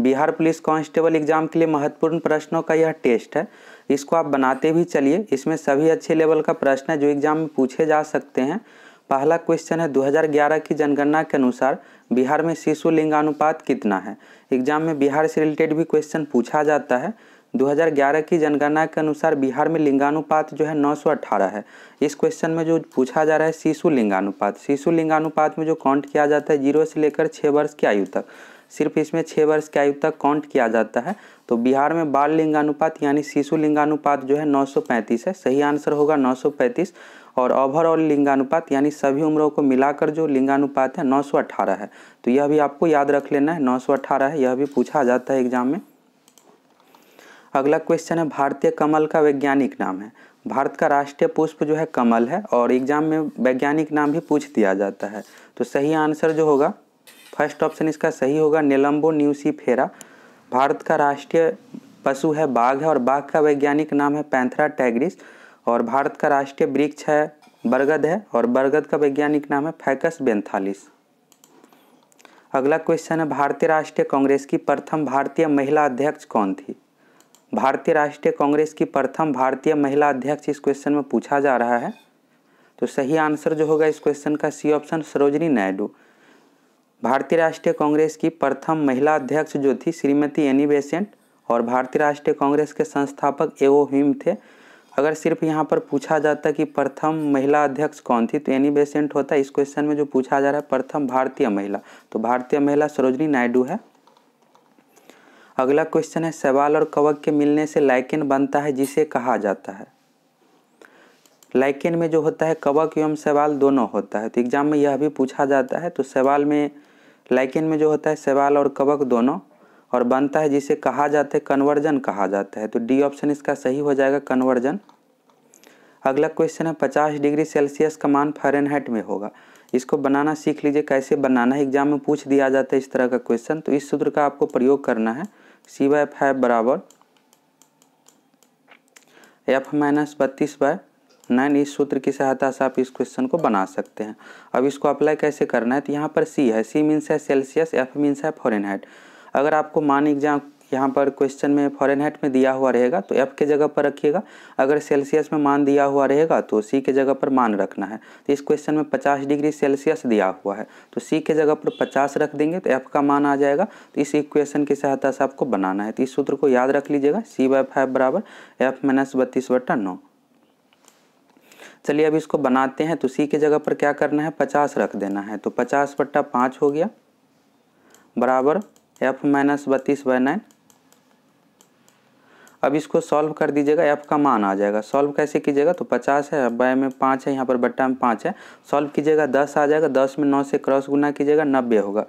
Bihar police constable exam के लिए महत्वपूर्ण प्रश्नों का यह टेस्ट है इसको आप बनाते भी चलिए इसमें सभी अच्छे लेवल का प्रश्न है जो एग्जाम में पूछे जा सकते हैं पहला क्वेश्चन है 2011 की जनगणना के अनुसार बिहार में शिशु लिंगानुपात कितना है एग्जाम में बिहार से रिलेटेड भी क्वेश्चन पूछा जाता है 2011 की जनगणना के अनुसार बिहार में लिंगानुपात जो है 918 है इस क्वेश्चन में जो पूछा जा रहा है शिशु लिंगानुपात शिशु लिंगानुपात में जो काउंट किया जाता है जीरो से लेकर छः वर्ष की आयु तक सिर्फ इसमें छः वर्ष की आयु तक काउंट किया जाता है तो बिहार में बाल लिंगानुपात यानी शिशु लिंगानुपात जो है 935 है सही आंसर होगा 935 और ओवरऑल लिंगानुपात यानी सभी उम्रों को मिलाकर जो लिंगानुपात है नौ है तो यह भी आपको याद रख लेना है नौ है यह भी पूछा जाता है एग्जाम में अगला क्वेश्चन है भारतीय कमल का वैज्ञानिक नाम है भारत का राष्ट्रीय पुष्प जो है कमल है और एग्जाम में वैज्ञानिक नाम भी पूछ दिया जाता है तो सही आंसर जो होगा फर्स्ट ऑप्शन इसका सही होगा न्यूसी फेरा भारत का राष्ट्रीय पशु है बाघ है और बाघ का वैज्ञानिक नाम है पैंथरा टैग्रिस और भारत का राष्ट्रीय वृक्ष है बरगद है और बरगद का वैज्ञानिक नाम है फैकस बेंथालिस अगला क्वेश्चन है भारतीय राष्ट्रीय कांग्रेस की प्रथम भारतीय महिला अध्यक्ष कौन थी भारतीय राष्ट्रीय कांग्रेस की प्रथम भारतीय महिला अध्यक्ष इस क्वेश्चन में पूछा जा रहा है तो सही आंसर जो होगा इस क्वेश्चन का सी ऑप्शन सरोजनी नायडू भारतीय राष्ट्रीय कांग्रेस की प्रथम महिला अध्यक्ष जो थी श्रीमती एनी बेसेंट और भारतीय राष्ट्रीय कांग्रेस के संस्थापक एओ हिम थे अगर सिर्फ यहाँ पर पूछा जाता कि प्रथम महिला अध्यक्ष कौन थी तो एनी बेसेंट होता इस क्वेश्चन में जो पूछा जा रहा है प्रथम भारतीय महिला तो भारतीय महिला सरोजनी नायडू है अगला क्वेश्चन है सवाल और कवक के मिलने से लाइकेन बनता है जिसे कहा जाता है लाइकेन में जो होता है कवक एवं सवाल दोनों होता है तो एग्जाम में यह भी पूछा जाता है तो सवाल में लाइकिन में जो होता है सेवाल और कवक दोनों और बनता है जिसे कहा जाता है कन्वर्जन कहा जाता है तो डी ऑप्शन इसका सही हो जाएगा कन्वर्जन अगला क्वेश्चन है पचास डिग्री सेल्सियस का मान फारेनहाइट में होगा इसको बनाना सीख लीजिए कैसे बनाना है एग्जाम में पूछ दिया जाता है इस तरह का क्वेश्चन तो इस सूत्र का आपको प्रयोग करना है सी बाय फाइव बराबर एफ माइनस बत्तीस बाय नाइन इस सूत्र की सहायता से आप इस क्वेश्चन को बना सकते हैं अब इसको अप्लाई कैसे करना है तो यहाँ पर सी है सी मीन्स है सेल्सियस एफ मीन्स है फॉरन अगर आपको मान एग्जाम यहाँ पर क्वेश्चन में फॉरन में दिया हुआ रहेगा तो एफ के जगह पर रखिएगा अगर सेल्सियस में मान दिया हुआ रहेगा तो सी के जगह पर मान रखना है तो इस क्वेश्चन में 50 डिग्री सेल्सियस दिया हुआ है तो सी के जगह पर 50 रख देंगे तो एफ का मान आ जाएगा तो इस इक्वेशन की सहायता से आपको बनाना है तो इस सूत्र को याद रख लीजिएगा सी बाई फाइव बराबर एफ माइनस बत्तीस बटा नौ चलिए अब इसको बनाते हैं तो सी के जगह पर क्या करना है पचास रख देना है तो पचास बट्टा पाँच हो गया बराबर एफ माइनस बत्तीस बाय नाइन अब इसको सॉल्व कर दीजिएगा एफ का मान आ जाएगा सॉल्व कैसे कीजिएगा तो पचास है बाय में पाँच है यहाँ पर बट्टा में पाँच है सॉल्व कीजिएगा दस आ जाएगा दस में नौ से क्रॉस गुना कीजिएगा नब्बे होगा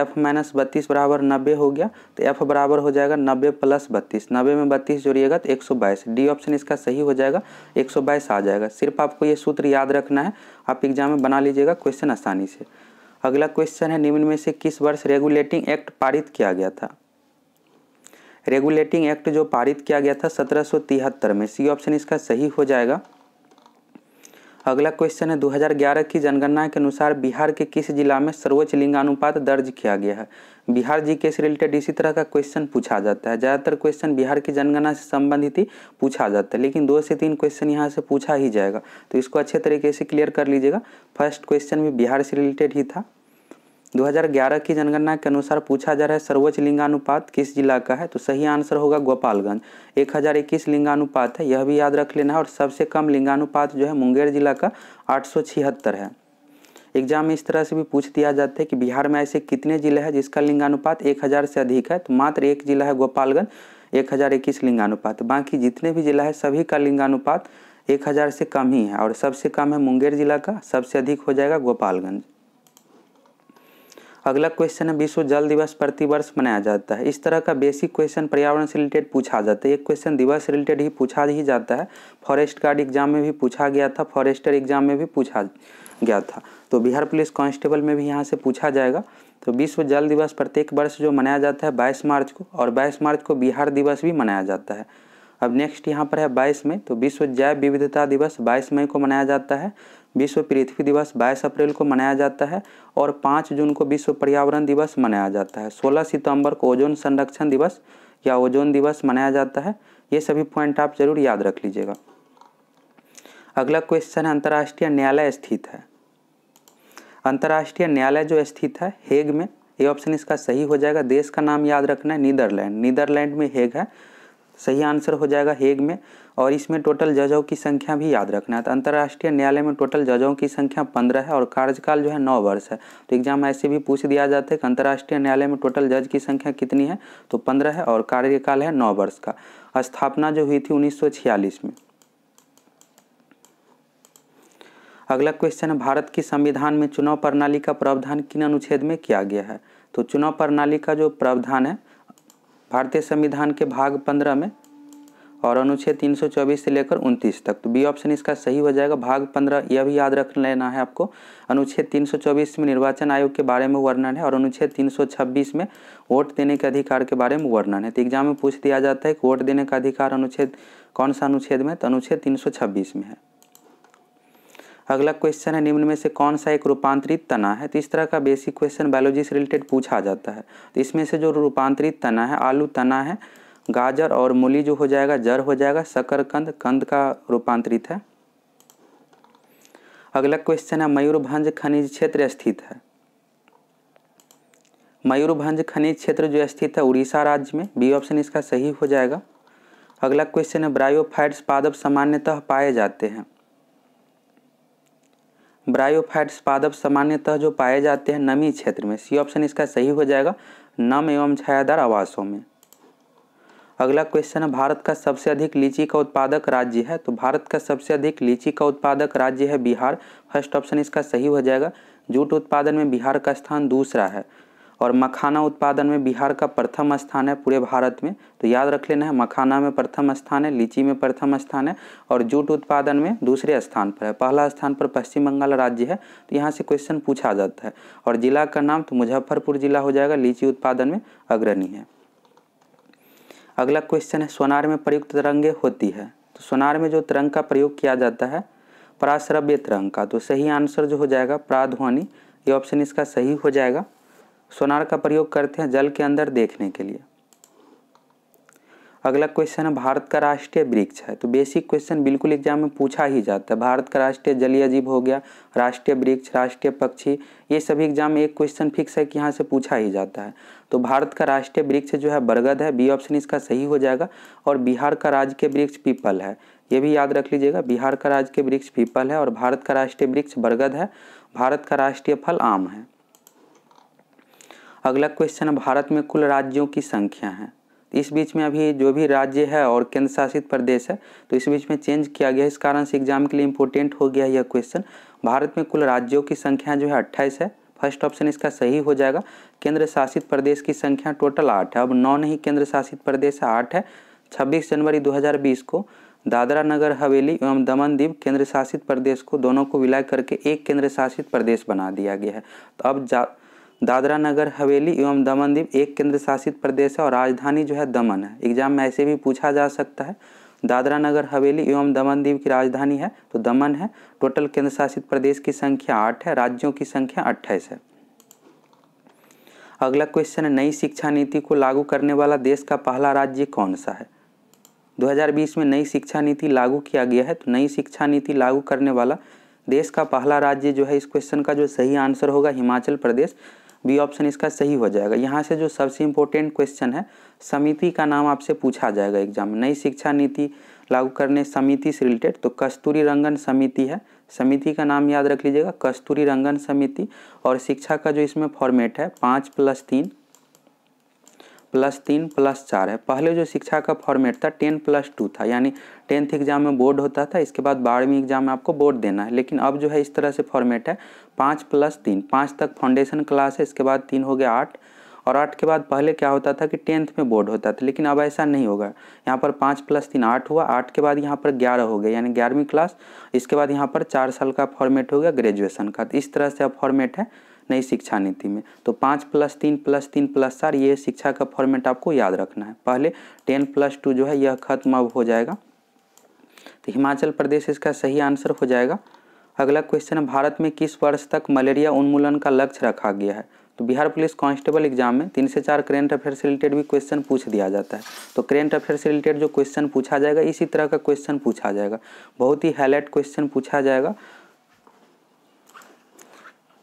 एफ माइनस बत्तीस बराबर नब्बे हो गया तो एफ बराबर हो जाएगा नब्बे प्लस बत्तीस नब्बे में बत्तीस जोड़िएगा तो एक सौ बाईस डी ऑप्शन इसका सही हो जाएगा एक सौ बाईस आ जाएगा सिर्फ आपको ये सूत्र याद रखना है आप एग्जाम में बना लीजिएगा क्वेश्चन आसानी से अगला क्वेश्चन है निम्न में से किस वर्ष रेगुलेटिंग एक्ट पारित किया गया था रेगुलेटिंग एक्ट जो पारित किया गया था सत्रह में सी ऑप्शन इसका सही हो जाएगा अगला क्वेश्चन है 2011 की जनगणना के अनुसार बिहार के किस जिला में सर्वोच्च लिंगानुपात दर्ज किया गया है बिहार जी के से रिलेटेड इसी तरह का क्वेश्चन पूछा जाता है ज़्यादातर क्वेश्चन बिहार की जनगणना से संबंधित ही पूछा जाता है लेकिन दो से तीन क्वेश्चन यहाँ से पूछा ही जाएगा तो इसको अच्छे तरीके से क्लियर कर लीजिएगा फर्स्ट क्वेश्चन भी बिहार से रिलेटेड ही था 2011 की जनगणना के अनुसार पूछा जा रहा है सर्वोच्च लिंगानुपात किस जिला का है तो सही आंसर होगा गोपालगंज एक हज़ार इक्कीस लिंगानुपात है यह भी याद रख लेना है और सबसे कम लिंगानुपात जो है मुंगेर जिला का आठ है एग्जाम में इस तरह से भी पूछ दिया जाता है कि बिहार में ऐसे कितने जिले हैं जिसका लिंगानुपात एक से अधिक है तो मात्र एक जिला है गोपालगंज इक्कीस लिंगानुपात बाकी जितने भी जिला है सभी का लिंगानुपात हज़ार से कम ही है और सबसे कम है मुंगेर जिला का सबसे अधिक हो जाएगा गोपालगंज अगला क्वेश्चन है विश्व जल दिवस प्रतिवर्ष मनाया जाता है इस तरह का बेसिक क्वेश्चन पर्यावरण से रिलेटेड पूछा जाता है एक क्वेश्चन दिवस रिलेटेड ही पूछा ही जाता है फॉरेस्ट गार्ड एग्जाम में भी पूछा गया था फॉरेस्टर एग्जाम में भी पूछा गया था तो बिहार पुलिस कांस्टेबल में भी यहाँ से पूछा जाएगा तो विश्व जल दिवस प्रत्येक वर्ष जो मनाया जाता है बाईस मार्च को और बाईस मार्च को बिहार दिवस भी मनाया जाता है अब नेक्स्ट यहाँ पर है बाईस मई तो विश्व जैव विविधता दिवस बाईस मई को मनाया जाता है विश्व पृथ्वी दिवस 22 अप्रैल को मनाया जाता है और 5 जून को विश्व पर्यावरण दिवस मनाया जाता है 16 सितंबर को ओजोन संरक्षण दिवस या ओजोन दिवस मनाया जाता है ये सभी पॉइंट आप जरूर याद रख लीजिएगा अगला क्वेश्चन है अंतर्राष्ट्रीय न्यायालय स्थित है अंतर्राष्ट्रीय न्यायालय जो स्थित है हेग में ये ऑप्शन इसका सही हो जाएगा देश का नाम याद रखना है नीदरलैंड नीदरलैंड में हेग है सही आंसर हो जाएगा हेग में और इसमें टोटल जजों की संख्या भी याद रखना है तो अंतर्राष्ट्रीय न्यायालय में टोटल जजों की संख्या पंद्रह है और कार्यकाल जो है नौ वर्ष है तो एग्जाम ऐसे भी पूछ दिया जाता है कि अंतर्राष्ट्रीय न्यायालय में टोटल जज की संख्या कितनी है तो पंद्रह है और कार्यकाल है नौ वर्ष का स्थापना जो हुई थी उन्नीस में अगला क्वेश्चन है भारत की संविधान में चुनाव प्रणाली का प्रावधान किन अनुच्छेद में किया गया है तो चुनाव प्रणाली का जो प्रावधान है भारतीय संविधान के भाग पंद्रह में और अनुच्छेद 324 से लेकर 29 तक तो बी ऑप्शन इसका सही हो जाएगा भाग 15 यह भी याद रख लेना है आपको अनुच्छेद 324 में निर्वाचन आयोग के बारे में वर्णन है और अनुच्छेद 326 में वोट देने के अधिकार के बारे में वर्णन है तो एग्जाम में पूछ दिया जाता है कि वोट देने का अधिकार अनुच्छेद कौन सा अनुच्छेद में तो अनुच्छेद छब्बीस में है अगला क्वेश्चन है निम्न में से कौन सा एक रूपांतरित तना है तो इस तरह का बेसिक क्वेश्चन बायोलॉजी से रिलेटेड पूछा जाता है तो इसमें से जो रूपांतरित तना है आलू तना है गाजर और मूली जो हो जाएगा जर हो जाएगा शकरकंद कंद का रूपांतरित है अगला क्वेश्चन है मयूरभंज खनिज क्षेत्र स्थित है मयूरभंज खनिज क्षेत्र जो स्थित है उड़ीसा राज्य में बी ऑप्शन इसका सही हो जाएगा अगला क्वेश्चन है ब्रायोफाइट्स पादप सामान्यतः पाए जाते हैं ब्रायोफाइट्स पादप सामान्यतः जो पाए जाते हैं नमी क्षेत्र में सी ऑप्शन इसका सही हो जाएगा नम एवं छायादार आवासों में अगला क्वेश्चन है भारत का सबसे अधिक लीची का उत्पादक राज्य है तो भारत का सबसे अधिक लीची का उत्पादक राज्य है बिहार फर्स्ट ऑप्शन इसका सही हो जाएगा जूट उत्पादन में बिहार का स्थान दूसरा है और मखाना उत्पादन में बिहार का प्रथम स्थान है पूरे भारत में तो याद रख लेना है मखाना में प्रथम स्थान है लीची में प्रथम स्थान है और जूट उत्पादन में दूसरे स्थान पर है पहला स्थान पर पश्चिम बंगाल राज्य है तो यहाँ से क्वेश्चन पूछा जाता है और जिला का नाम तो मुजफ्फरपुर जिला हो जाएगा लीची उत्पादन में अग्रणी है अगला क्वेश्चन है सोनार में प्रयुक्त तरंगे होती है तो सोनार में जो तरंग का प्रयोग किया जाता है पराश्रव्य तरंग का तो सही आंसर जो हो जाएगा प्राध्वनि ये ऑप्शन इसका सही हो जाएगा सोनार का प्रयोग करते हैं जल के अंदर देखने के लिए अगला क्वेश्चन है भारत का राष्ट्रीय वृक्ष है तो बेसिक क्वेश्चन बिल्कुल एग्जाम में पूछा ही जाता है भारत का राष्ट्रीय जलीय जीव हो गया राष्ट्रीय वृक्ष राष्ट्रीय पक्षी ये सभी एग्जाम में एक क्वेश्चन फिक्स है कि यहाँ से पूछा ही जाता है तो भारत का राष्ट्रीय वृक्ष जो है बरगद है बी ऑप्शन इसका सही हो जाएगा और बिहार का राज्य के वृक्ष पीपल है ये भी याद रख लीजिएगा बिहार का राज्य के वृक्ष पीपल है और भारत का राष्ट्रीय वृक्ष बरगद है भारत का राष्ट्रीय फल आम है अगला क्वेश्चन है भारत में कुल राज्यों की संख्या है इस बीच में अभी जो भी राज्य है और केंद्र शासित प्रदेश है तो इस बीच में चेंज किया गया इस कारण से एग्जाम के लिए इम्पोर्टेंट हो गया यह क्वेश्चन भारत में कुल राज्यों की संख्या जो है अट्ठाईस है फर्स्ट ऑप्शन इसका सही हो जाएगा केंद्र शासित प्रदेश की संख्या टोटल आठ है अब नौ नहीं केंद्र शासित प्रदेश आठ है छब्बीस जनवरी बीस को दादरा नगर हवेली एवं दमन दीव केंद्र शासित प्रदेश को दोनों को विलय करके एक केंद्र शासित प्रदेश बना दिया गया है तो अब जा दादरा नगर हवेली एवं दमन एक केंद्र शासित प्रदेश है और राजधानी जो है दमन है एग्जाम में ऐसे भी पूछा जा सकता है दादरा नगर हवेली एवं दमन की राजधानी है तो दमन है टोटल केंद्र शासित प्रदेश की संख्या आठ है राज्यों की संख्या अट्ठाईस है अगला क्वेश्चन है नई शिक्षा नीति को लागू करने वाला देश का पहला राज्य कौन सा है 2020 में नई शिक्षा नीति लागू किया गया है तो नई शिक्षा नीति लागू करने वाला देश का पहला राज्य जो है इस क्वेश्चन का जो सही आंसर होगा हिमाचल प्रदेश बी ऑप्शन इसका सही हो जाएगा यहाँ से जो सबसे इम्पोर्टेंट क्वेश्चन है समिति का नाम आपसे पूछा जाएगा एग्जाम में नई शिक्षा नीति लागू करने समिति से रिलेटेड तो कस्तूरी रंगन समिति है समिति का नाम याद रख लीजिएगा कस्तूरी रंगन समिति और शिक्षा का जो इसमें फॉर्मेट है पाँच प्लस तीन प्लस तीन प्लस चार है पहले जो शिक्षा का फॉर्मेट था टेन प्लस टू था यानी टेंथ एग्जाम में बोर्ड होता था इसके बाद बारहवीं एग्जाम में आपको बोर्ड देना है लेकिन अब जो है इस तरह से फॉर्मेट है पाँच प्लस तीन पाँच तक फाउंडेशन क्लास है इसके बाद तीन हो गया आठ और आठ के बाद पहले क्या होता था कि टेंथ में बोर्ड होता था लेकिन अब ऐसा नहीं होगा यहाँ पर पाँच प्लस तीन आठ हुआ आठ के बाद यहाँ पर ग्यारह हो गया यानी ग्यारहवीं क्लास इसके बाद यहाँ पर चार साल का फॉर्मेट हो गया ग्रेजुएशन का तो इस तरह से अब फॉर्मेट है नई शिक्षा नीति में तो पाँच प्लस तीन प्लस तीन प्लस चार ये शिक्षा का फॉर्मेट आपको याद रखना है पहले टेन प्लस टू जो है यह खत्म अब हो जाएगा तो हिमाचल प्रदेश इसका सही आंसर हो जाएगा अगला क्वेश्चन है भारत में किस वर्ष तक मलेरिया उन्मूलन का लक्ष्य रखा गया है तो बिहार पुलिस कांस्टेबल एग्जाम में तीन से चार करेंट अफेयर से रिलेटेड भी क्वेश्चन पूछ दिया जाता है तो करेंट अफेयर से रिलेटेड जो क्वेश्चन पूछा जाएगा इसी तरह का क्वेश्चन पूछा जाएगा बहुत ही हाईलाइट क्वेश्चन पूछा जाएगा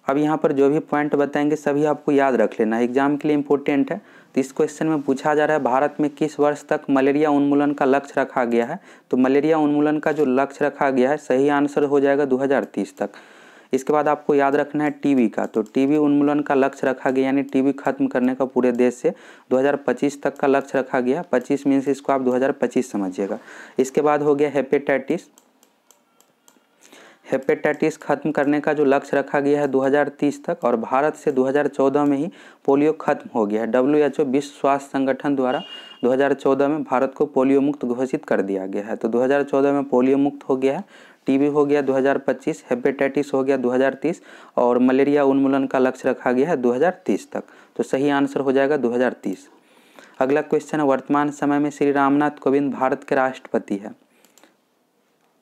अब यहाँ पर जो भी पॉइंट बताएंगे सभी आपको याद रख लेना एग्जाम के लिए इम्पोर्टेंट है तो इस क्वेश्चन में पूछा जा रहा है भारत में किस वर्ष तक मलेरिया उन्मूलन का लक्ष्य रखा गया है तो मलेरिया उन्मूलन का जो लक्ष्य रखा गया है सही आंसर हो जाएगा 2030 तक इसके बाद आपको याद रखना है टीबी का तो टीबी उन्मूलन का लक्ष्य रखा गया यानी टीबी खत्म करने का पूरे देश से 2025 तक का लक्ष्य रखा गया 25 मीन्स इसको आप 2025 समझिएगा इसके बाद हो गया हेपेटाइटिस हेपेटाइटिस खत्म करने का जो लक्ष्य रखा गया है 2030 तक और भारत से 2014 में ही पोलियो खत्म हो गया है डब्ल्यू विश्व स्वास्थ्य संगठन द्वारा 2014 में भारत को पोलियो मुक्त घोषित कर दिया गया है तो 2014 में पोलियो मुक्त हो गया है टीबी हो गया 2025 हेपेटाइटिस हो गया 2030 और मलेरिया उन्मूलन का लक्ष्य रखा गया है दो तक तो सही आंसर हो जाएगा दो अगला क्वेश्चन है वर्तमान समय में श्री रामनाथ कोविंद भारत के राष्ट्रपति है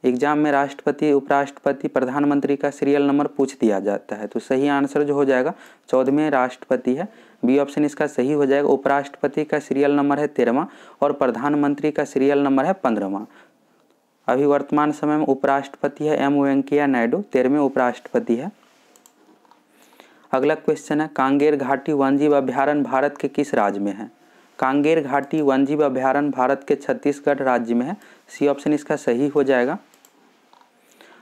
एग्जाम में राष्ट्रपति उपराष्ट्रपति प्रधानमंत्री का सीरियल नंबर पूछ दिया जाता है तो सही आंसर जो हो जाएगा चौदहवें राष्ट्रपति है बी ऑप्शन इसका सही हो जाएगा उपराष्ट्रपति का सीरियल नंबर है तेरहवा और प्रधानमंत्री का सीरियल नंबर है पंद्रहवा अभी वर्तमान समय में उपराष्ट्रपति है एम वेंकैया नायडू तेरहवें उपराष्ट्रपति है अगला क्वेश्चन है कांगेर घाटी वनजीव अभ्यारण भारत के किस राज्य में है कांगेर घाटी वनजीव अभ्यारण भारत के छत्तीसगढ़ राज्य में है सी ऑप्शन इसका सही हो जाएगा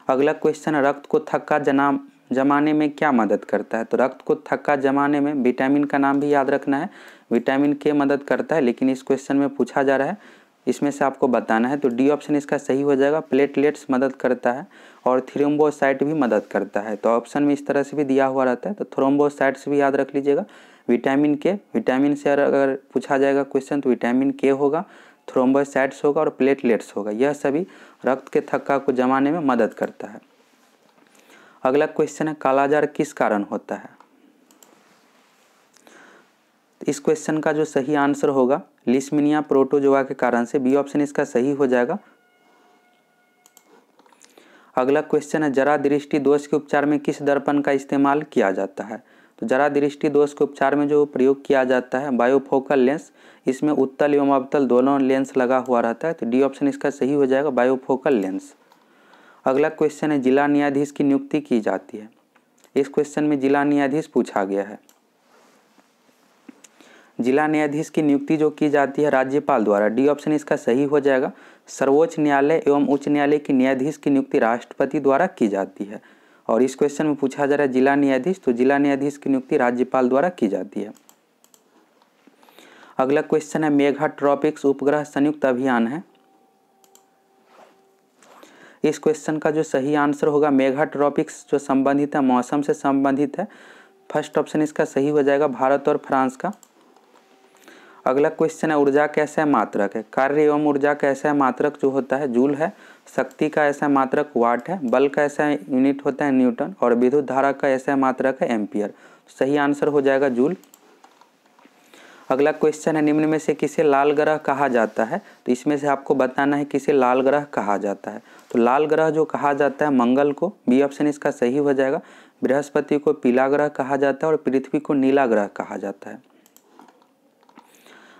अगला क्वेश्चन रक्त को थक्का जना जमाने में क्या मदद करता है तो रक्त को थक्का जमाने में विटामिन का नाम भी याद रखना है विटामिन के मदद करता है लेकिन इस क्वेश्चन में पूछा जा रहा है इसमें से आपको बताना है तो डी ऑप्शन इसका सही हो जाएगा प्लेटलेट्स मदद करता है और थ्रोम्बोसाइट भी मदद करता है तो ऑप्शन में इस तरह से भी दिया हुआ रहता है तो थ्रोम्बोसाइट्स भी याद रख लीजिएगा विटामिन के विटामिन से अगर पूछा जाएगा क्वेश्चन तो विटामिन के होगा थ्रोम्बोसाइट्स होगा और प्लेटलेट्स होगा यह सभी रक्त के थक्का को जमाने में मदद करता है अगला क्वेश्चन है कालाजार किस कारण होता है इस क्वेश्चन का जो सही आंसर होगा लिस्मिनिया प्रोटोजोआ के कारण से बी ऑप्शन इसका सही हो जाएगा अगला क्वेश्चन है जरा दृष्टि दोष के उपचार में किस दर्पण का इस्तेमाल किया जाता है तो जरा दृष्टि दोष के उपचार में जो प्रयोग किया जाता है बायोफोकल लेंस इसमें उत्तल एवं अवतल दोनों लेंस लगा हुआ रहता है तो डी ऑप्शन इसका सही हो जाएगा बायोफोकल लेंस अगला क्वेश्चन है जिला न्यायाधीश की नियुक्ति की जाती है इस क्वेश्चन में जिला न्यायाधीश पूछा गया है जिला न्यायाधीश की नियुक्ति जो की जाती है राज्यपाल द्वारा डी ऑप्शन इसका सही हो जाएगा सर्वोच्च न्यायालय एवं उच्च न्यायालय की न्यायाधीश की नियुक्ति राष्ट्रपति द्वारा की जाती है और इस क्वेश्चन में पूछा जा रहा है जिला न्यायाधीश तो जिला न्यायाधीश की नियुक्ति राज्यपाल द्वारा की जाती है अगला क्वेश्चन है मेघा ट्रॉपिक्स उपग्रह संयुक्त अभियान है इस क्वेश्चन का जो सही आंसर होगा मेघा ट्रॉपिक्स जो संबंधित है मौसम से संबंधित है फर्स्ट ऑप्शन इसका सही हो जाएगा भारत और फ्रांस का अगला क्वेश्चन है ऊर्जा कैसे मात्रक है कार्य एवं ऊर्जा कैसे मात्रक जो होता है जूल है शक्ति का ऐसा मात्रक वाट है बल का ऐसा यूनिट होता है न्यूटन और विद्युत धारा का ऐसा मात्रक है एम्पियर सही आंसर हो जाएगा जूल अगला क्वेश्चन है निम्न में से किसे लाल ग्रह कहा जाता है तो इसमें से आपको बताना है किसे लाल ग्रह कहा जाता है तो लाल ग्रह जो कहा जाता है मंगल को बी ऑप्शन इसका सही हो जाएगा बृहस्पति को पीला ग्रह कहा जाता है और पृथ्वी को नीला ग्रह कहा जाता है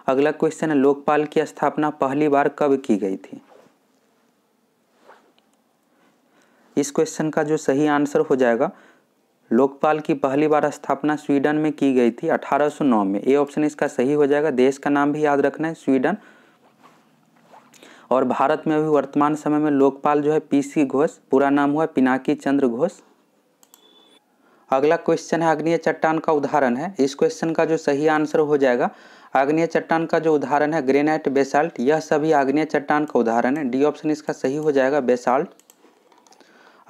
अगला क्वेश्चन है लोकपाल की स्थापना पहली बार कब की गई थी इस क्वेश्चन का जो सही आंसर हो जाएगा लोकपाल की पहली बार स्थापना स्वीडन में की गई थी 1809 में ए ऑप्शन इसका सही हो जाएगा देश का नाम भी याद रखना है स्वीडन और भारत में अभी वर्तमान समय में लोकपाल जो है पीसी घोष पूरा नाम हुआ पिनाकी चंद्र घोष अगला क्वेश्चन है अग्निय चट्टान का उदाहरण है इस क्वेश्चन का जो सही आंसर हो जाएगा आग्नेय चट्टान का जो उदाहरण है ग्रेनाइट बेसाल्ट यह सभी आग्नेय चट्टान का उदाहरण है डी ऑप्शन इसका सही हो जाएगा बेसाल्ट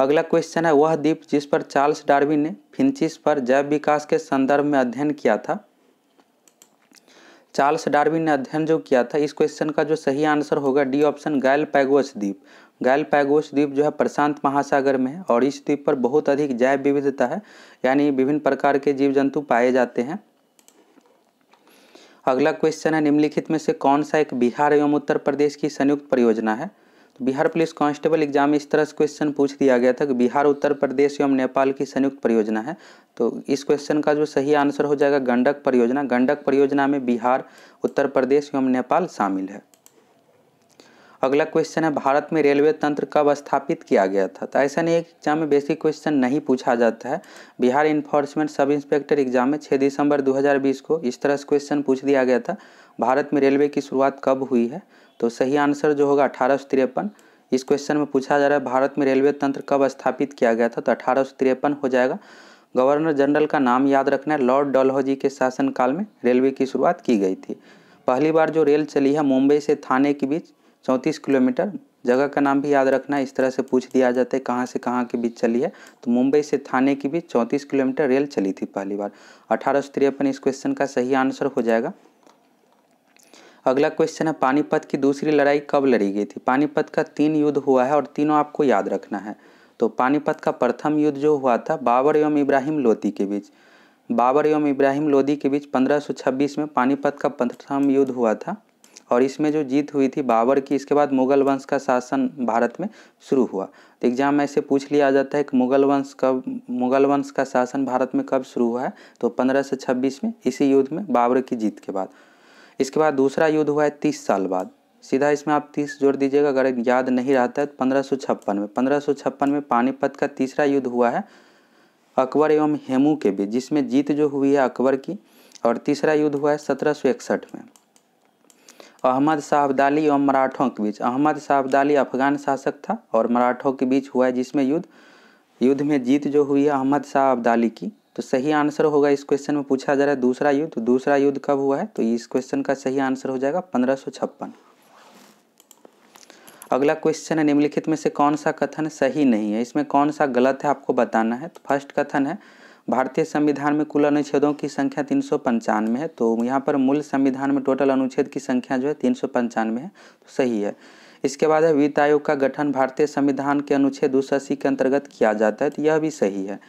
अगला क्वेश्चन है वह द्वीप जिस पर चार्ल्स डार्विन ने फिंचिस पर जैव विकास के संदर्भ में अध्ययन किया था चार्ल्स डार्विन ने अध्ययन जो किया था इस क्वेश्चन का जो सही आंसर होगा डी ऑप्शन गायल पैगोस द्वीप गायल पैगोस द्वीप जो है प्रशांत महासागर में है और इस द्वीप पर बहुत अधिक जैव विविधता है यानी विभिन्न प्रकार के जीव जंतु पाए जाते हैं अगला क्वेश्चन है निम्नलिखित में से कौन सा एक बिहार एवं उत्तर प्रदेश की संयुक्त परियोजना है तो बिहार पुलिस कांस्टेबल एग्जाम में इस तरह से क्वेश्चन पूछ दिया गया था कि बिहार उत्तर प्रदेश एवं नेपाल की संयुक्त परियोजना है तो इस क्वेश्चन का जो सही आंसर हो जाएगा गंडक परियोजना गंडक परियोजना में बिहार उत्तर प्रदेश एवं नेपाल शामिल है अगला क्वेश्चन है भारत में रेलवे तंत्र कब स्थापित किया गया था तो ऐसा नहीं एग्जाम में बेसिक क्वेश्चन नहीं पूछा जाता है Bihar enforcement sub inspector exam में 6 दिसंबर 2020 को इस तरह से क्वेश्चन पूछ दिया गया था भारत में रेलवे की शुरुआत कब हुई है तो सही आंसर जो होगा अठारह इस क्वेश्चन में पूछा जा रहा है भारत में रेलवे तंत्र कब स्थापित किया गया था तो अठारह हो जाएगा गवर्नर जनरल का नाम याद रखना है लॉर्ड डलहौजी के शासनकाल में रेलवे की शुरुआत की गई थी पहली बार जो रेल चली है मुंबई से थाने के बीच चौंतीस किलोमीटर जगह का नाम भी याद रखना है इस तरह से पूछ दिया जाता है कहाँ से कहाँ के बीच चली है तो मुंबई से थाने के बीच चौंतीस किलोमीटर रेल चली थी पहली बार अठारह सौ इस क्वेश्चन का सही आंसर हो जाएगा अगला क्वेश्चन है पानीपत की दूसरी लड़ाई कब लड़ी गई थी पानीपत का तीन युद्ध हुआ है और तीनों आपको याद रखना है तो पानीपत का प्रथम युद्ध जो हुआ था बाबर एवं इब्राहिम लोदी के बीच बाबर एवं इब्राहिम लोदी के बीच 1526 में पानीपत का प्रथम युद्ध हुआ था और इसमें जो जीत हुई थी बाबर की इसके बाद मुगल वंश का शासन भारत में शुरू हुआ तो एग्जाम में ऐसे पूछ लिया जाता है कि मुगल वंश कब मुगल वंश का शासन भारत में कब शुरू हुआ है तो पंद्रह से छब्बीस में इसी युद्ध में बाबर की जीत के बाद इसके बाद दूसरा युद्ध हुआ है तीस साल बाद सीधा इसमें आप तीस जोड़ दीजिएगा अगर याद नहीं रहता है तो पंद्रह में पंद्रह में पानीपत का तीसरा युद्ध हुआ है अकबर एवं हेमू के बीच जिसमें जीत जो हुई है अकबर की और तीसरा युद्ध हुआ है सत्रह में अहमद शाह अब्दाली और मराठों के बीच अहमद शाह अब्दाली अफगान शासक था और मराठों के बीच हुआ है जिसमें युद्ध युद्ध में जीत जो हुई है अहमद शाह अब्दाली की तो सही आंसर होगा इस क्वेश्चन में पूछा जा रहा है दूसरा युद्ध तो दूसरा युद्ध कब हुआ है तो इस क्वेश्चन का सही आंसर हो जाएगा पंद्रह अगला क्वेश्चन है निम्नलिखित में से कौन सा कथन सही नहीं है इसमें कौन सा गलत है आपको बताना है तो फर्स्ट कथन है भारतीय संविधान में कुल अनुच्छेदों की संख्या तीन सौ पंचानवे है तो यहाँ पर मूल संविधान में टोटल अनुच्छेद की संख्या जो है तीन सौ पंचानवे है तो सही है इसके बाद है वित्त आयोग का गठन भारतीय संविधान के अनुच्छेद दो के अंतर्गत किया जाता है तो यह भी सही है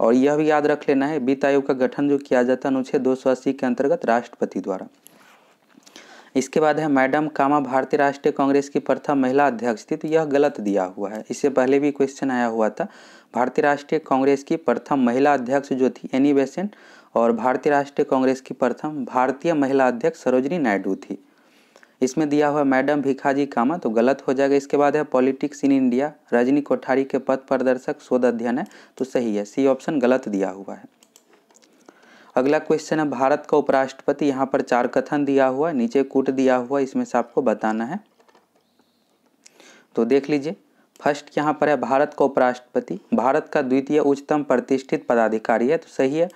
और यह भी याद रख लेना है वित्त आयोग का गठन जो किया जाता है अनुच्छेद अस्सी के अंतर्गत राष्ट्रपति द्वारा इसके बाद है मैडम कामा भारतीय राष्ट्रीय कांग्रेस की प्रथम महिला अध्यक्ष थी तो यह गलत दिया हुआ है इससे पहले भी क्वेश्चन आया हुआ था भारतीय राष्ट्रीय कांग्रेस की प्रथम महिला अध्यक्ष जो थी एनी बेसेंट और भारतीय राष्ट्रीय कांग्रेस की प्रथम भारतीय महिला अध्यक्ष सरोजनी नायडू थी इसमें दिया हुआ मैडम भिखाजी कामा तो गलत हो जाएगा इसके बाद है politics in India Rajni Kothari के पद प्रदर्शक शोध अध्ययन है तो सही है सी ऑप्शन गलत दिया हुआ है अगला क्वेश्चन है भारत का उपराष्ट्रपति यहाँ पर चार कथन दिया हुआ नीचे कूट दिया हुआ इसमें से आपको बताना है तो देख लीजिए फर्स्ट यहाँ पर है भारत का उपराष्ट्रपति भारत का द्वितीय उच्चतम प्रतिष्ठित पदाधिकारी है तो सही है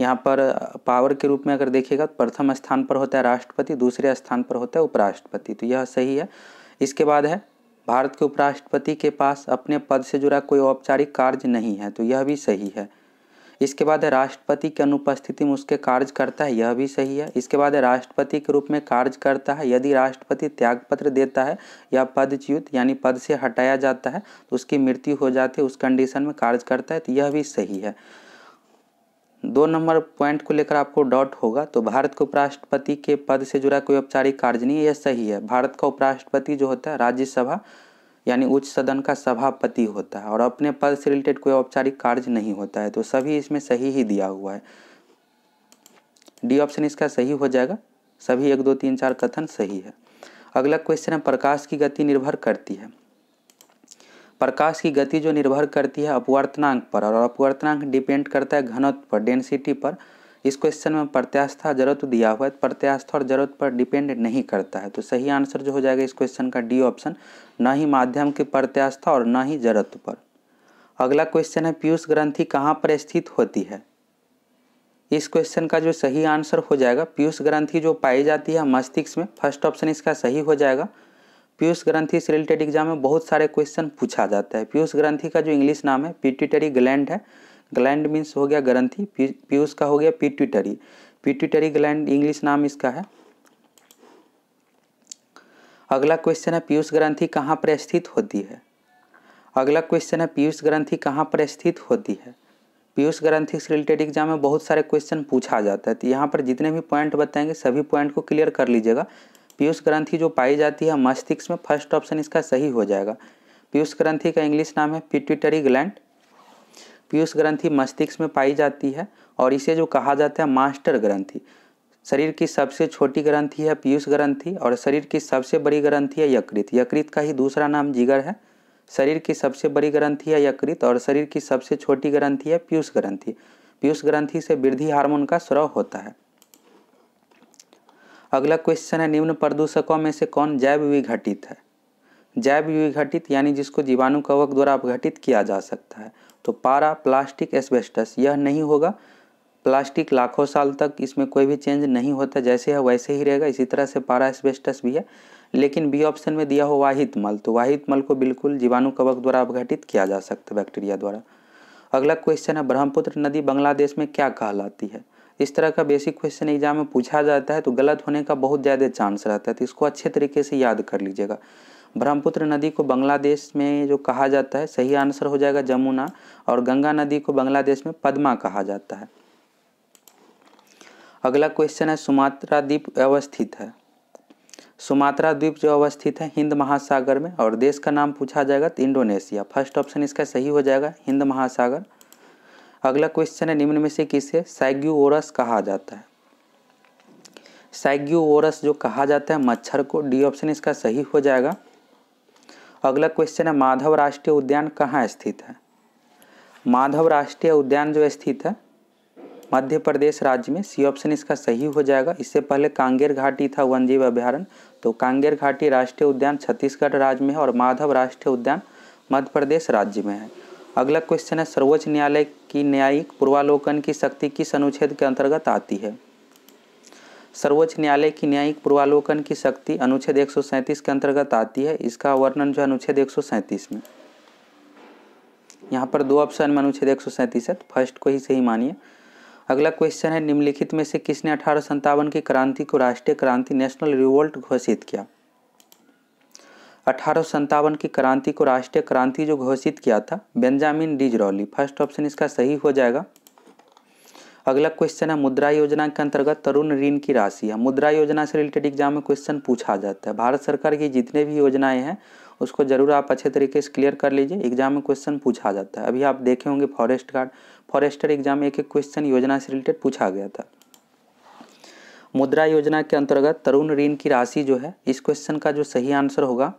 यहाँ पर पावर के रूप में अगर देखिएगा तो प्रथम स्थान पर होता है राष्ट्रपति दूसरे स्थान पर होता है उपराष्ट्रपति तो यह सही है इसके बाद है भारत के उपराष्ट्रपति के पास अपने पद से जुड़ा कोई औपचारिक कार्य नहीं है तो यह भी सही है इसके बाद है राष्ट्रपति की अनुपस्थिति में उसके कार्य करता है यह भी सही है इसके बाद है राष्ट्रपति के रूप में कार्य करता है यदि राष्ट्रपति त्यागपत्र देता है या पदच्युत यानी पद से हटाया जाता है तो उसकी मृत्यु हो जाती है उस कंडीशन में कार्य करता है तो यह भी सही है दो नंबर पॉइंट को लेकर आपको डॉट होगा तो भारत के उपराष्ट्रपति के पद से जुड़ा कोई औपचारिक कार्य नहीं है यह सही है भारत का उपराष्ट्रपति जो होता है राज्यसभा यानी उच्च सदन का सभापति होता है और अपने पद से रिलेटेड कोई औपचारिक कार्य नहीं होता है तो सभी इसमें सही ही दिया हुआ है डी ऑप्शन इसका सही हो जाएगा सभी एक दो तीन चार कथन सही है अगला क्वेश्चन है प्रकाश की गति निर्भर करती है प्रकाश की गति जो निर्भर करती है अपवर्तनांक पर और अपवर्तनांक डिपेंड करता है घनत्व पर डेंसिटी पर इस क्वेश्चन में प्रत्यास्था जरूरत तो दिया हुआ है प्रत्यास्था और जरूरत पर डिपेंड नहीं करता है तो सही आंसर जो हो जाएगा इस क्वेश्चन का डी ऑप्शन न ही माध्यम की प्रत्यास्था और न ही जरूरत पर अगला क्वेश्चन है पीयूष ग्रंथि कहाँ पर स्थित होती है इस क्वेश्चन का जो सही आंसर हो जाएगा पीयूष ग्रंथि जो पाई जाती है मस्तिष्क में फर्स्ट ऑप्शन इसका सही हो जाएगा पीयूष ग्रंथि से रिलेटेड एग्जाम में बहुत सारे क्वेश्चन पूछा जाता है पीयूष ग्रंथि का जो इंग्लिश नाम है पिट्यूटरी ग्लैंड है ग्लैंड मीन्स हो गया ग्रंथि पीयूष का हो गया पिट्यूटरी पिट्यूटरी ग्लैंड इंग्लिश नाम इसका है अगला क्वेश्चन है पीयूष ग्रंथि कहाँ पर स्थित होती है अगला क्वेश्चन है पीयूष ग्रंथि कहाँ पर स्थित होती है पीयूष ग्रंथि से रिलेटेड एग्जाम में बहुत सारे क्वेश्चन पूछा जाता है तो यहाँ पर जितने भी पॉइंट बताएंगे सभी पॉइंट को क्लियर कर लीजिएगा पीयूष ग्रंथि जो पाई जाती है मस्तिष्क में फर्स्ट ऑप्शन इसका सही हो जाएगा पीयूष ग्रंथि का इंग्लिश नाम है पिट्यूटरी ग्लैंड पीयूष ग्रंथि मस्तिष्क में पाई जाती है और इसे जो कहा जाता है मास्टर ग्रंथि शरीर की सबसे छोटी ग्रंथि है पीयूष ग्रंथि और शरीर की सबसे बड़ी ग्रंथि है यकृत यकृत का ही दूसरा नाम जिगर है शरीर की सबसे बड़ी ग्रंथि है यकृत और शरीर की सबसे छोटी ग्रंथि है पीयूष ग्रंथि पीयूष ग्रंथि से वृद्धि हार्मोन का स्रव होता है अगला क्वेश्चन है निम्न प्रदूषकों में से कौन जैव विघटित है जैव विघटित यानी जिसको जीवाणु कवक द्वारा अपघटित किया जा सकता है तो पारा प्लास्टिक एस्बेस्टस यह नहीं होगा प्लास्टिक लाखों साल तक इसमें कोई भी चेंज नहीं होता जैसे है वैसे ही रहेगा इसी तरह से पारा एस्बेस्टस भी है लेकिन बी ऑप्शन में दिया हो वाहित मल तो वाहित मल को बिल्कुल जीवाणु कवक द्वारा अपघटित किया जा सकता है बैक्टीरिया द्वारा अगला क्वेश्चन है ब्रह्मपुत्र नदी बांग्लादेश में क्या कहलाती है इस तरह का बेसिक क्वेश्चन एग्जाम में पूछा जाता है तो गलत होने का बहुत ज़्यादा चांस रहता है तो इसको अच्छे तरीके से याद कर लीजिएगा ब्रह्मपुत्र नदी को बांग्लादेश में जो कहा जाता है सही आंसर हो जाएगा जमुना और गंगा नदी को बांग्लादेश में पद्मा कहा जाता है अगला क्वेश्चन है सुमात्रा द्वीप अवस्थित है सुमात्रा द्वीप जो अवस्थित है हिंद महासागर में और देश का नाम पूछा जाएगा तो इंडोनेशिया फर्स्ट ऑप्शन इसका सही हो जाएगा हिंद महासागर अगला क्वेश्चन है निम्न में से किसे ओरस कहा जाता है ओरस जो कहा जाता है मच्छर को डी ऑप्शन इसका सही हो जाएगा अगला क्वेश्चन है माधव राष्ट्रीय उद्यान कहाँ स्थित है माधव राष्ट्रीय उद्यान जो स्थित है मध्य प्रदेश राज्य में सी ऑप्शन इसका सही हो जाएगा इससे पहले कांगेर घाटी था वनजीव अभ्यारण्य तो कांगेर घाटी राष्ट्रीय उद्यान छत्तीसगढ़ राज्य में है और माधव राष्ट्रीय उद्यान मध्य प्रदेश राज्य में है अगला क्वेश्चन है सर्वोच्च न्यायालय की न्यायिक पूर्वालोकन की शक्ति किस अनुच्छेद के अंतर्गत आती है सर्वोच्च न्यायालय की न्यायिक पूर्वालोकन की शक्ति अनुच्छेद 137 के अंतर्गत आती है इसका वर्णन जो अनुच्छेद 137 में यहाँ पर दो ऑप्शन में अनुच्छेद 137 है तो फर्स्ट को ही सही मानिए अगला क्वेश्चन है निम्नलिखित में से किसने अठारह की क्रांति को राष्ट्रीय क्रांति नेशनल रिवोल्ट घोषित किया अठारह की क्रांति को राष्ट्रीय क्रांति जो घोषित किया था बेंजामिन डिजरौली फर्स्ट ऑप्शन इसका सही हो जाएगा अगला क्वेश्चन है मुद्रा योजना के अंतर्गत तरुण ऋण की राशि है मुद्रा योजना से रिलेटेड एग्जाम में क्वेश्चन पूछा जाता है भारत सरकार की जितने भी योजनाएं हैं उसको जरूर आप अच्छे तरीके से क्लियर कर लीजिए एग्जाम में क्वेश्चन पूछा जाता है अभी आप देखे होंगे फॉरेस्ट गार्ड फॉरेस्टर एग्जाम में एक एक क्वेश्चन योजना से रिलेटेड पूछा गया था मुद्रा योजना के अंतर्गत तरुण ऋण की राशि जो है इस क्वेश्चन का जो सही आंसर होगा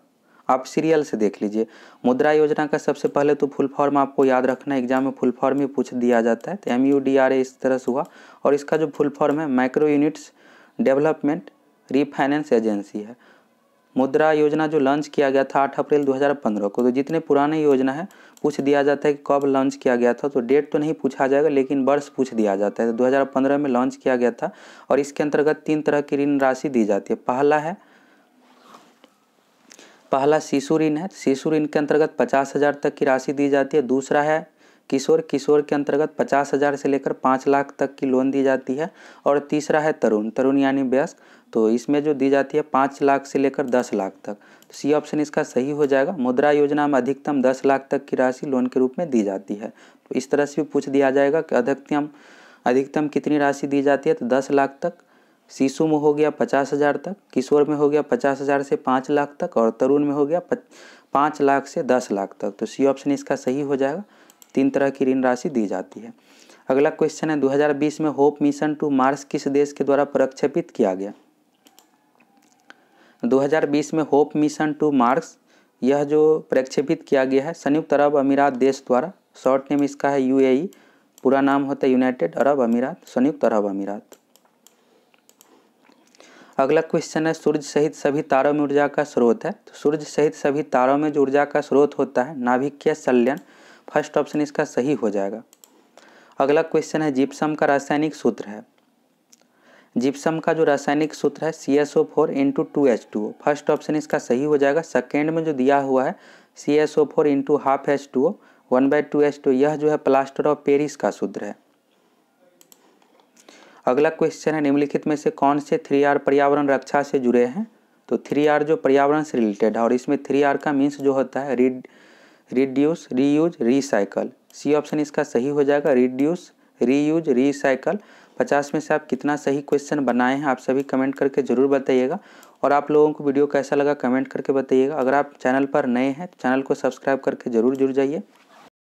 आप सीरियल से देख लीजिए मुद्रा योजना का सबसे पहले तो फुल फॉर्म आपको याद रखना एग्जाम में फुल फॉर्म ही पूछ दिया जाता है तो M U D R A इस तरह से हुआ और इसका जो फुल फॉर्म है micro units development refinance agency है मुद्रा योजना जो लॉन्च किया गया था आठ अप्रैल दो को तो जितने पुराने योजना है पूछ दिया जाता है कि कब लॉन्च किया गया था तो डेट तो नहीं पूछा जाएगा लेकिन वर्ष पूछ दिया जाता है तो 2015 में लॉन्च किया गया था और इसके अंतर्गत तीन तरह की ऋण राशि दी जाती है पहला है पहला शिशु ऋण है शिशु ऋण के अंतर्गत पचास हज़ार तक की राशि दी जाती है दूसरा है किशोर किशोर के अंतर्गत पचास हज़ार से लेकर पाँच लाख तक की लोन दी जाती है और तीसरा है तरुण तरुण यानी व्यस्त तो इसमें जो दी जाती है पाँच लाख से लेकर दस लाख तक तो सी ऑप्शन इसका सही हो जाएगा मुद्रा योजना में अधिकतम दस लाख तक की राशि लोन के रूप में दी जाती है तो इस तरह से भी पूछ दिया जाएगा कि अधिकतम अधिकतम कितनी राशि दी जाती है तो दस लाख तक शिशु में हो गया पचास हज़ार तक किशोर में हो गया पचास हज़ार से पाँच लाख तक और तरुण में हो गया पाँच लाख से दस लाख तक तो सी ऑप्शन इसका सही हो जाएगा तीन तरह की ऋण राशि दी जाती है अगला क्वेश्चन है 2020 में होप मिशन टू मार्स किस देश के द्वारा प्रक्षेपित किया गया 2020 में होप मिशन टू मार्स यह जो प्रक्षेपित किया गया है संयुक्त अरब अमीरात देश द्वारा शॉर्ट नेम इसका है यूएई e, पूरा नाम होता है यूनाइटेड अरब अमीरात संयुक्त अरब अमीरात अगला क्वेश्चन है सूर्य सहित सभी तारों में ऊर्जा का स्रोत है तो सूर्य सहित सभी तारों में जो ऊर्जा का स्रोत होता है नाभिकीय संलयन फर्स्ट ऑप्शन इसका सही हो जाएगा अगला क्वेश्चन है जिप्सम का रासायनिक सूत्र है जिप्सम का जो रासायनिक सूत्र है C S O four into two H two O first option इसका सही हो जाएगा सेकेंड में जो दिया हुआ है C S O four into half H two O one by two H two यह जो है प्लास्टर ऑफ पेरिस का सूत्र है अगला क्वेश्चन है निम्नलिखित में से कौन से थ्री आर पर्यावरण रक्षा से जुड़े हैं तो थ्री आर जो पर्यावरण से रिलेटेड है और इसमें थ्री आर का मीन्स जो होता है रिड reduce reuse recycle C option इसका सही हो जाएगा रिड्यूस रीयूज रिसाइकल पचास में से आप कितना सही क्वेश्चन बनाए हैं आप सभी कमेंट करके ज़रूर बताइएगा और आप लोगों को वीडियो कैसा लगा कमेंट करके बताइएगा अगर आप चैनल पर नए हैं तो चैनल को सब्सक्राइब करके ज़रूर जुड़ जाइए